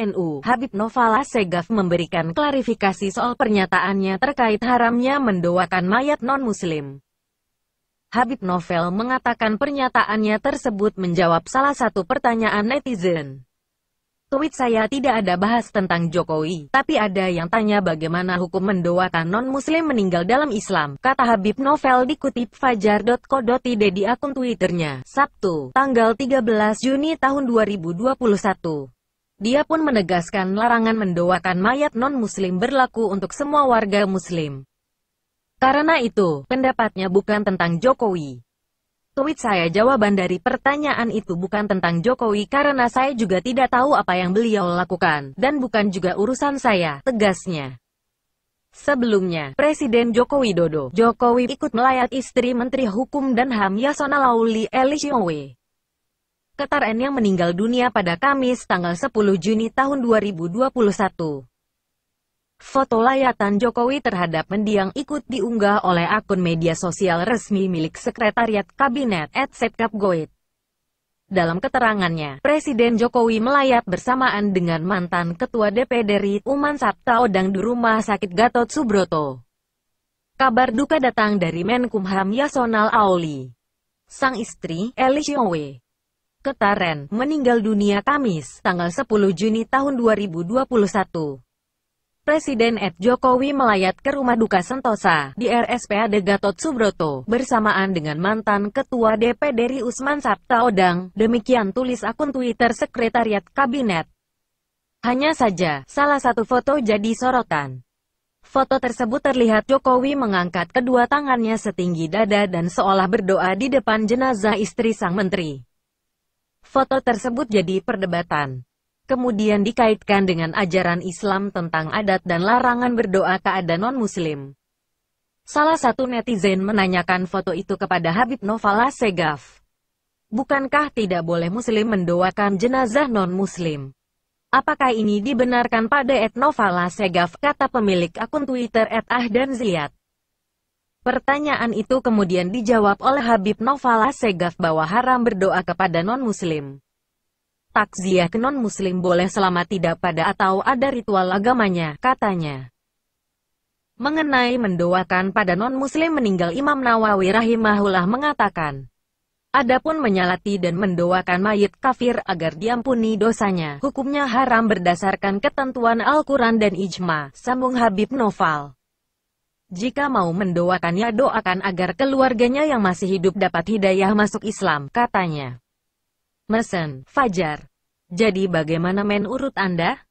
NU, Habib Novala Segaf memberikan klarifikasi soal pernyataannya terkait haramnya mendoakan mayat non-muslim. Habib Novel mengatakan pernyataannya tersebut menjawab salah satu pertanyaan netizen. Tweet saya tidak ada bahas tentang Jokowi, tapi ada yang tanya bagaimana hukum mendoakan non-muslim meninggal dalam Islam, kata Habib Novel dikutip fajar.co.id di akun Twitternya, Sabtu, tanggal 13 Juni tahun 2021. Dia pun menegaskan larangan mendoakan mayat non-muslim berlaku untuk semua warga muslim. Karena itu, pendapatnya bukan tentang Jokowi. Tweet saya jawaban dari pertanyaan itu bukan tentang Jokowi karena saya juga tidak tahu apa yang beliau lakukan, dan bukan juga urusan saya, tegasnya. Sebelumnya, Presiden Joko Widodo, Jokowi ikut melayat istri Menteri Hukum dan HAM Yasona Lauli Elisiowe. Ketar N yang meninggal dunia pada Kamis tanggal 10 Juni tahun 2021. Foto layatan Jokowi terhadap mendiang ikut diunggah oleh akun media sosial resmi milik Sekretariat Kabinet Setkap Goit. Dalam keterangannya, Presiden Jokowi melayat bersamaan dengan mantan Ketua DPD RI Uman Sabta Odang di Rumah Sakit Gatot Subroto. Kabar duka datang dari Menkumham Yasonal Auli. Sang istri, Elisyowe. Ketaren, meninggal dunia Kamis, tanggal 10 Juni tahun 2021. Presiden Ed Jokowi melayat ke rumah duka Sentosa di RSPAD Gatot Subroto bersamaan dengan mantan Ketua DPD RI Usman Sabtaodang. Demikian tulis akun Twitter Sekretariat Kabinet. Hanya saja, salah satu foto jadi sorotan. Foto tersebut terlihat Jokowi mengangkat kedua tangannya setinggi dada dan seolah berdoa di depan jenazah istri sang menteri. Foto tersebut jadi perdebatan kemudian dikaitkan dengan ajaran Islam tentang adat dan larangan berdoa keadaan non-muslim. Salah satu netizen menanyakan foto itu kepada Habib Novala Segaf. Bukankah tidak boleh muslim mendoakan jenazah non-muslim? Apakah ini dibenarkan pada Etnovala Segaf, kata pemilik akun Twitter dan Ziyad. Pertanyaan itu kemudian dijawab oleh Habib Novala Segaf bahwa haram berdoa kepada non-muslim takziah ke non-muslim boleh selama tidak pada atau ada ritual agamanya, katanya. Mengenai mendoakan pada non-muslim meninggal Imam Nawawi rahimahullah mengatakan, Adapun menyalati dan mendoakan mayit kafir agar diampuni dosanya, hukumnya haram berdasarkan ketentuan Al-Quran dan Ijma, sambung Habib Noval. Jika mau mendoakannya doakan agar keluarganya yang masih hidup dapat hidayah masuk Islam, katanya. Mesen, Fajar. Jadi bagaimana menurut urut Anda?